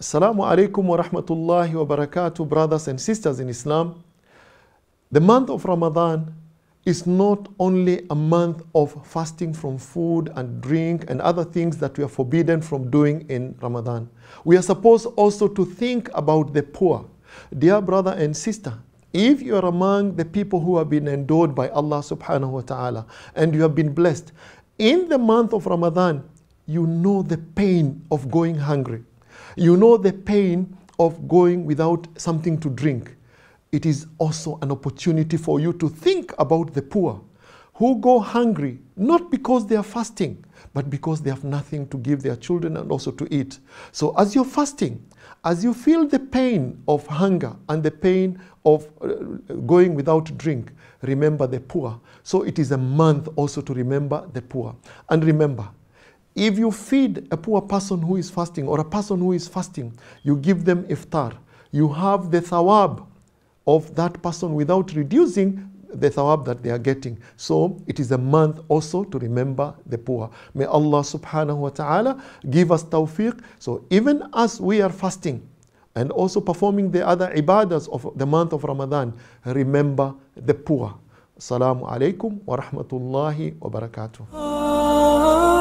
Assalamu alaikum wa rahmatullahi wa barakatuh, brothers and sisters in Islam. The month of Ramadan is not only a month of fasting from food and drink and other things that we are forbidden from doing in Ramadan. We are supposed also to think about the poor. Dear brother and sister, if you are among the people who have been endowed by Allah subhanahu wa ta'ala and you have been blessed, in the month of Ramadan, you know the pain of going hungry. You know the pain of going without something to drink. It is also an opportunity for you to think about the poor who go hungry, not because they are fasting, but because they have nothing to give their children and also to eat. So, as you're fasting, as you feel the pain of hunger and the pain of uh, going without drink, remember the poor. So, it is a month also to remember the poor. And remember, if you feed a poor person who is fasting or a person who is fasting, you give them iftar. You have the thawab of that person without reducing the thawab that they are getting. So it is a month also to remember the poor. May Allah subhanahu wa ta'ala give us tawfiq. So even as we are fasting and also performing the other ibadahs of the month of Ramadan, remember the poor. Assalamu alaikum wa rahmatullahi wa barakatuh. Ah.